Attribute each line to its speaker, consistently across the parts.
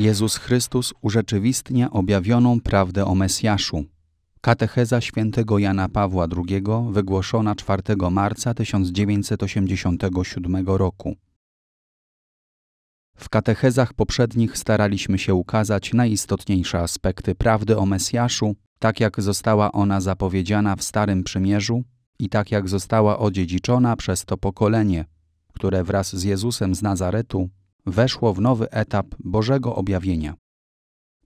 Speaker 1: Jezus Chrystus urzeczywistnia objawioną prawdę o Mesjaszu. Katecheza świętego Jana Pawła II wygłoszona 4 marca 1987 roku. W katechezach poprzednich staraliśmy się ukazać najistotniejsze aspekty prawdy o Mesjaszu, tak jak została ona zapowiedziana w Starym Przymierzu i tak jak została odziedziczona przez to pokolenie, które wraz z Jezusem z Nazaretu weszło w nowy etap Bożego objawienia.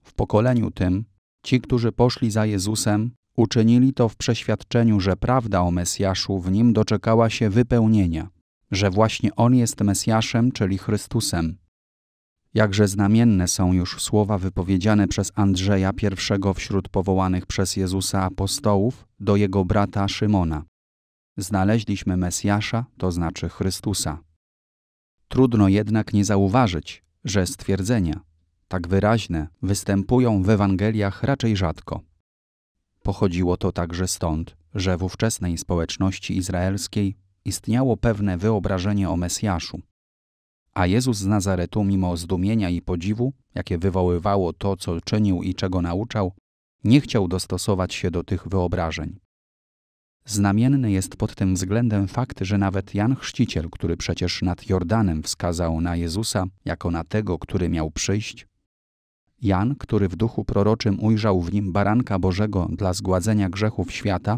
Speaker 1: W pokoleniu tym ci, którzy poszli za Jezusem, uczynili to w przeświadczeniu, że prawda o Mesjaszu w nim doczekała się wypełnienia, że właśnie on jest Mesjaszem, czyli Chrystusem. Jakże znamienne są już słowa wypowiedziane przez Andrzeja pierwszego wśród powołanych przez Jezusa apostołów do jego brata Szymona. Znaleźliśmy Mesjasza, to znaczy Chrystusa. Trudno jednak nie zauważyć, że stwierdzenia, tak wyraźne, występują w Ewangeliach raczej rzadko. Pochodziło to także stąd, że w ówczesnej społeczności izraelskiej istniało pewne wyobrażenie o Mesjaszu. A Jezus z Nazaretu, mimo zdumienia i podziwu, jakie wywoływało to, co czynił i czego nauczał, nie chciał dostosować się do tych wyobrażeń. Znamienny jest pod tym względem fakt, że nawet Jan Chrzciciel, który przecież nad Jordanem wskazał na Jezusa jako na tego, który miał przyjść, Jan, który w duchu proroczym ujrzał w nim baranka Bożego dla zgładzenia grzechów świata,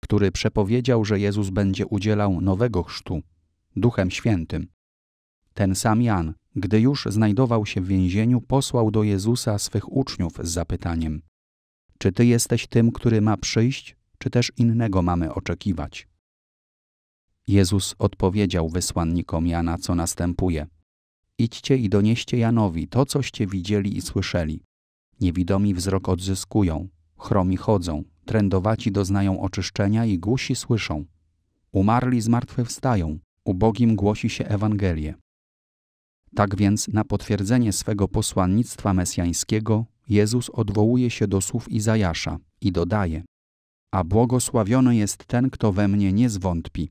Speaker 1: który przepowiedział, że Jezus będzie udzielał nowego chrztu, Duchem Świętym. Ten sam Jan, gdy już znajdował się w więzieniu, posłał do Jezusa swych uczniów z zapytaniem: Czy ty jesteś tym, który ma przyjść, czy też innego mamy oczekiwać? Jezus odpowiedział wysłannikom Jana, co następuje. Idźcie i donieście Janowi to, coście widzieli i słyszeli. Niewidomi wzrok odzyskują, chromi chodzą, trędowaci doznają oczyszczenia i głusi słyszą. Umarli zmartwychwstają, ubogim głosi się Ewangelię. Tak więc na potwierdzenie swego posłannictwa mesjańskiego Jezus odwołuje się do słów Izajasza i dodaje a błogosławiony jest ten, kto we mnie nie zwątpi.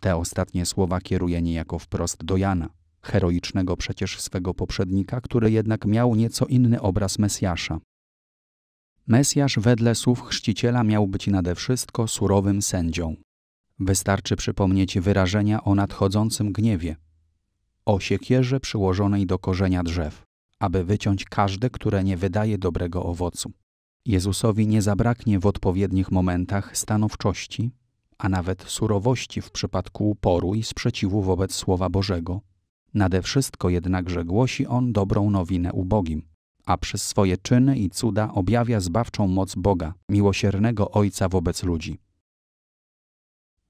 Speaker 1: Te ostatnie słowa kieruje niejako wprost do Jana, heroicznego przecież swego poprzednika, który jednak miał nieco inny obraz Mesjasza. Mesjasz wedle słów chrzciciela miał być nade wszystko surowym sędzią. Wystarczy przypomnieć wyrażenia o nadchodzącym gniewie, o siekierze przyłożonej do korzenia drzew, aby wyciąć każde, które nie wydaje dobrego owocu. Jezusowi nie zabraknie w odpowiednich momentach stanowczości, a nawet surowości w przypadku uporu i sprzeciwu wobec Słowa Bożego. Nade wszystko jednakże głosi on dobrą nowinę ubogim, a przez swoje czyny i cuda objawia zbawczą moc Boga, miłosiernego Ojca wobec ludzi.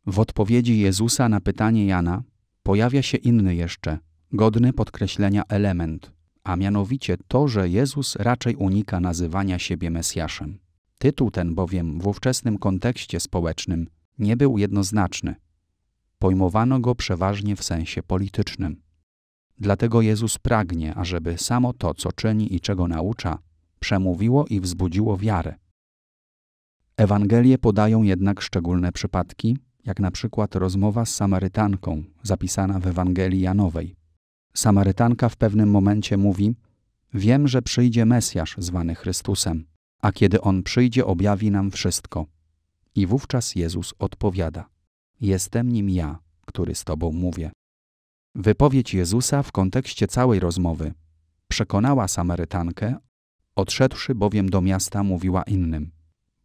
Speaker 1: W odpowiedzi Jezusa na pytanie Jana pojawia się inny jeszcze, godny podkreślenia element a mianowicie to, że Jezus raczej unika nazywania siebie Mesjaszem. Tytuł ten bowiem w ówczesnym kontekście społecznym nie był jednoznaczny. Pojmowano go przeważnie w sensie politycznym. Dlatego Jezus pragnie, ażeby samo to, co czyni i czego naucza, przemówiło i wzbudziło wiarę. Ewangelie podają jednak szczególne przypadki, jak na przykład rozmowa z Samarytanką zapisana w Ewangelii Janowej. Samarytanka w pewnym momencie mówi: Wiem, że przyjdzie Mesjasz zwany Chrystusem, a kiedy on przyjdzie, objawi nam wszystko. I wówczas Jezus odpowiada: Jestem nim ja, który z Tobą mówię. Wypowiedź Jezusa w kontekście całej rozmowy przekonała Samarytankę, odszedłszy bowiem do miasta, mówiła innym: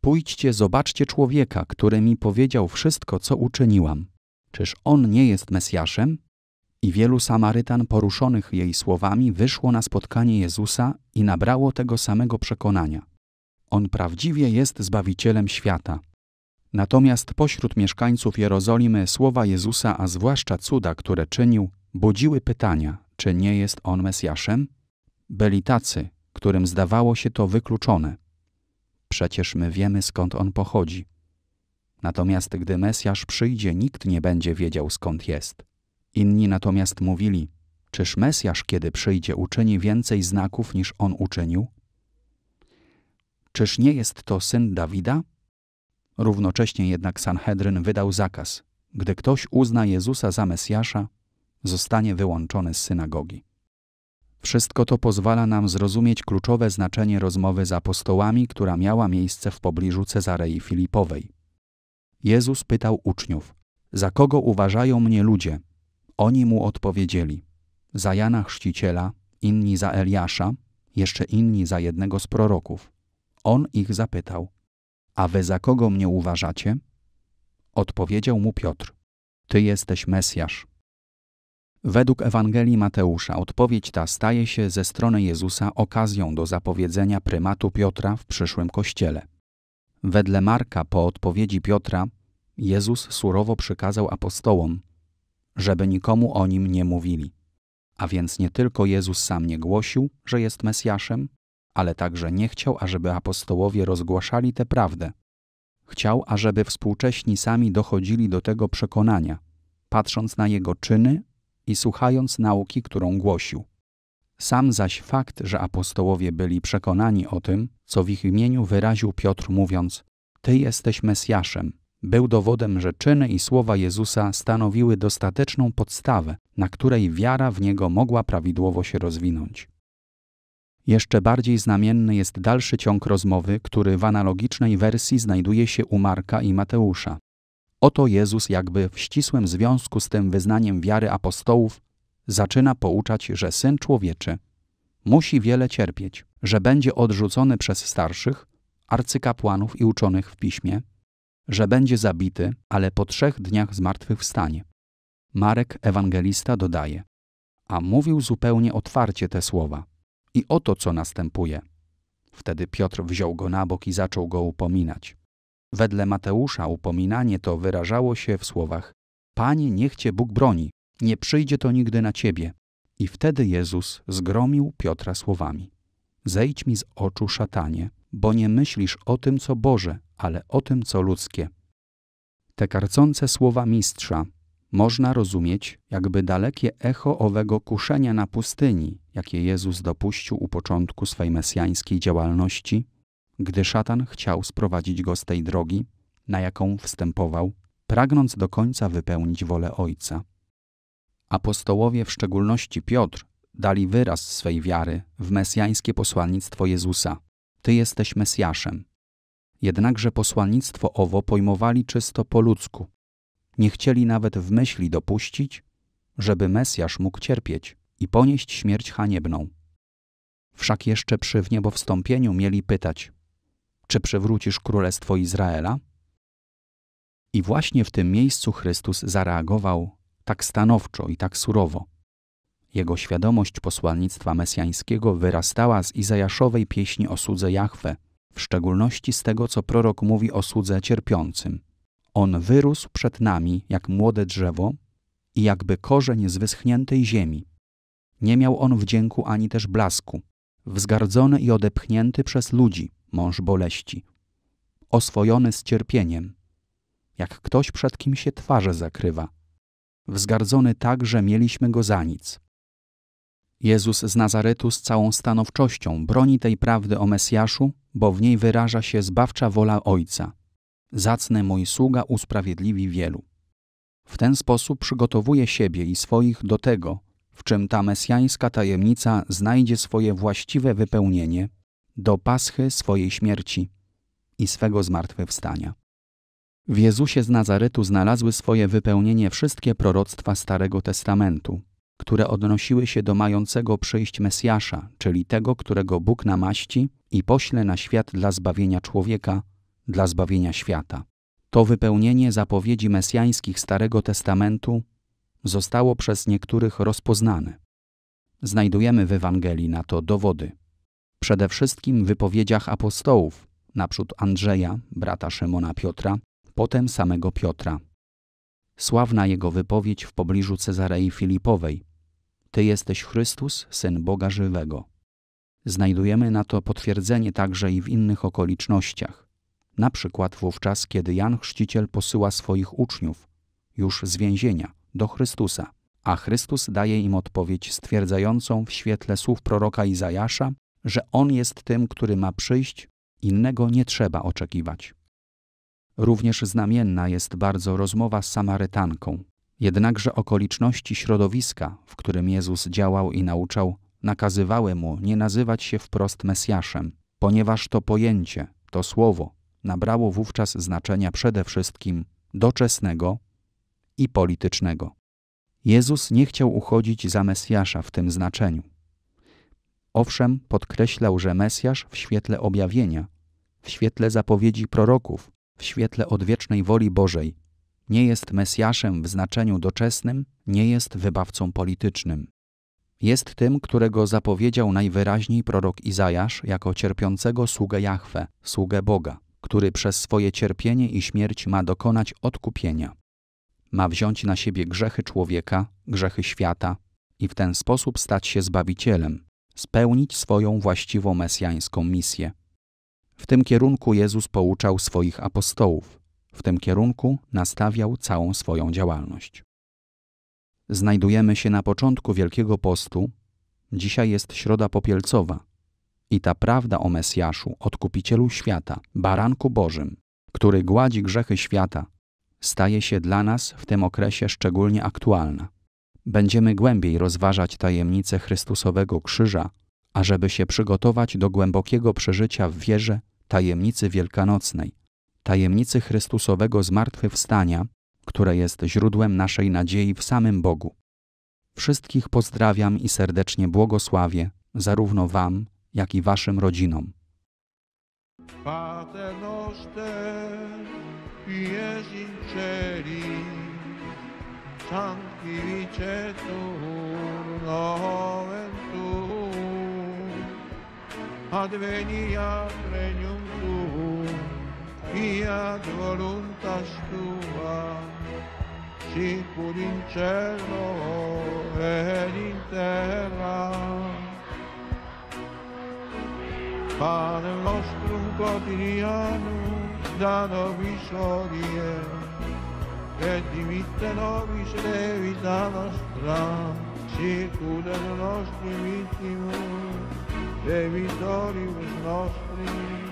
Speaker 1: Pójdźcie, zobaczcie człowieka, który mi powiedział wszystko, co uczyniłam. Czyż on nie jest Mesjaszem, i wielu Samarytan poruszonych jej słowami wyszło na spotkanie Jezusa i nabrało tego samego przekonania. On prawdziwie jest Zbawicielem świata. Natomiast pośród mieszkańców Jerozolimy słowa Jezusa, a zwłaszcza cuda, które czynił, budziły pytania, czy nie jest On Mesjaszem? Byli tacy, którym zdawało się to wykluczone. Przecież my wiemy, skąd On pochodzi. Natomiast gdy Mesjasz przyjdzie, nikt nie będzie wiedział, skąd jest. Inni natomiast mówili: Czyż Mesjasz, kiedy przyjdzie, uczyni więcej znaków niż on uczynił? Czyż nie jest to syn Dawida? Równocześnie jednak Sanhedryn wydał zakaz: gdy ktoś uzna Jezusa za Mesjasza, zostanie wyłączony z synagogi. Wszystko to pozwala nam zrozumieć kluczowe znaczenie rozmowy z apostołami, która miała miejsce w pobliżu Cezarei Filipowej. Jezus pytał uczniów: Za kogo uważają mnie ludzie? Oni mu odpowiedzieli: Za Jana Chrzciciela, inni za Eliasza, jeszcze inni za jednego z proroków. On ich zapytał: A wy za kogo mnie uważacie? Odpowiedział mu Piotr: Ty jesteś Mesjasz. Według Ewangelii Mateusza odpowiedź ta staje się ze strony Jezusa okazją do zapowiedzenia prymatu Piotra w przyszłym kościele. Wedle Marka po odpowiedzi Piotra Jezus surowo przykazał apostołom, żeby nikomu o nim nie mówili. A więc nie tylko Jezus sam nie głosił, że jest Mesjaszem, ale także nie chciał, ażeby apostołowie rozgłaszali tę prawdę. Chciał, ażeby współcześni sami dochodzili do tego przekonania, patrząc na jego czyny i słuchając nauki, którą głosił. Sam zaś fakt, że apostołowie byli przekonani o tym, co w ich imieniu wyraził Piotr mówiąc: Ty jesteś Mesjaszem, był dowodem, że czyny i słowa Jezusa stanowiły dostateczną podstawę, na której wiara w Niego mogła prawidłowo się rozwinąć. Jeszcze bardziej znamienny jest dalszy ciąg rozmowy, który w analogicznej wersji znajduje się u Marka i Mateusza. Oto Jezus, jakby w ścisłym związku z tym wyznaniem wiary apostołów, zaczyna pouczać, że syn człowieczy musi wiele cierpieć, że będzie odrzucony przez starszych, arcykapłanów i uczonych w piśmie, że będzie zabity, ale po trzech dniach zmartwychwstanie. Marek Ewangelista dodaje, a mówił zupełnie otwarcie te słowa. I oto co następuje. Wtedy Piotr wziął go na bok i zaczął go upominać. Wedle Mateusza upominanie to wyrażało się w słowach Panie, niech Cię Bóg broni, nie przyjdzie to nigdy na Ciebie. I wtedy Jezus zgromił Piotra słowami Zejdź mi z oczu, szatanie, bo nie myślisz o tym, co Boże, ale o tym, co ludzkie. Te karcące słowa mistrza można rozumieć jakby dalekie echo owego kuszenia na pustyni, jakie Jezus dopuścił u początku swej mesjańskiej działalności, gdy szatan chciał sprowadzić go z tej drogi, na jaką wstępował, pragnąc do końca wypełnić wolę Ojca. Apostołowie, w szczególności Piotr, dali wyraz swej wiary w mesjańskie posłannictwo Jezusa. Ty jesteś Mesjaszem, Jednakże posłannictwo owo pojmowali czysto po ludzku. Nie chcieli nawet w myśli dopuścić, żeby Mesjasz mógł cierpieć i ponieść śmierć haniebną. Wszak jeszcze przy wniebowstąpieniu mieli pytać, czy przywrócisz królestwo Izraela? I właśnie w tym miejscu Chrystus zareagował tak stanowczo i tak surowo. Jego świadomość posłannictwa mesjańskiego wyrastała z Izajaszowej pieśni o słudze Jahwe – w szczególności z tego, co prorok mówi o słudze cierpiącym. On wyrósł przed nami jak młode drzewo i jakby korzeń z wyschniętej ziemi. Nie miał on wdzięku ani też blasku, wzgardzony i odepchnięty przez ludzi, mąż boleści, oswojony z cierpieniem, jak ktoś przed kim się twarze zakrywa, wzgardzony tak, że mieliśmy go za nic, Jezus z Nazaretu z całą stanowczością broni tej prawdy o Mesjaszu, bo w niej wyraża się zbawcza wola Ojca. Zacny mój sługa usprawiedliwi wielu. W ten sposób przygotowuje siebie i swoich do tego, w czym ta mesjańska tajemnica znajdzie swoje właściwe wypełnienie do paschy swojej śmierci i swego zmartwychwstania. W Jezusie z Nazaretu znalazły swoje wypełnienie wszystkie proroctwa Starego Testamentu, które odnosiły się do mającego przyjść Mesjasza, czyli tego, którego Bóg namaści i pośle na świat dla zbawienia człowieka, dla zbawienia świata. To wypełnienie zapowiedzi mesjańskich Starego Testamentu zostało przez niektórych rozpoznane. Znajdujemy w Ewangelii na to dowody. Przede wszystkim w wypowiedziach apostołów, naprzód Andrzeja, brata Szymona Piotra, potem samego Piotra. Sławna jego wypowiedź w pobliżu Cezarei Filipowej, ty jesteś Chrystus, syn Boga żywego. Znajdujemy na to potwierdzenie także i w innych okolicznościach. Na przykład wówczas, kiedy Jan Chrzciciel posyła swoich uczniów, już z więzienia, do Chrystusa, a Chrystus daje im odpowiedź stwierdzającą w świetle słów proroka Izajasza, że On jest tym, który ma przyjść, innego nie trzeba oczekiwać. Również znamienna jest bardzo rozmowa z Samarytanką, Jednakże okoliczności środowiska, w którym Jezus działał i nauczał, nakazywały mu nie nazywać się wprost Mesjaszem, ponieważ to pojęcie, to słowo nabrało wówczas znaczenia przede wszystkim doczesnego i politycznego. Jezus nie chciał uchodzić za Mesjasza w tym znaczeniu. Owszem, podkreślał, że Mesjasz w świetle objawienia, w świetle zapowiedzi proroków, w świetle odwiecznej woli Bożej nie jest Mesjaszem w znaczeniu doczesnym, nie jest wybawcą politycznym. Jest tym, którego zapowiedział najwyraźniej prorok Izajasz jako cierpiącego sługę Jahwe, sługę Boga, który przez swoje cierpienie i śmierć ma dokonać odkupienia. Ma wziąć na siebie grzechy człowieka, grzechy świata i w ten sposób stać się Zbawicielem, spełnić swoją właściwą mesjańską misję. W tym kierunku Jezus pouczał swoich apostołów – w tym kierunku nastawiał całą swoją działalność. Znajdujemy się na początku Wielkiego Postu, dzisiaj jest Środa Popielcowa i ta prawda o Mesjaszu, Odkupicielu świata, Baranku Bożym, który gładzi grzechy świata, staje się dla nas w tym okresie szczególnie aktualna. Będziemy głębiej rozważać tajemnice Chrystusowego Krzyża, ażeby się przygotować do głębokiego przeżycia w wierze tajemnicy wielkanocnej, tajemnicy Chrystusowego zmartwychwstania, które jest źródłem naszej nadziei w samym Bogu. Wszystkich pozdrawiam i serdecznie błogosławię, zarówno Wam, jak i Waszym rodzinom. Pater noster, regnum fiat voluntas tua, sicur in cielo ed in terra. Pane nostrum quotidianum, da nobis odie, et dimitte nobis levita nostra, sicur et nostri vittimus, e vittoribus nostri,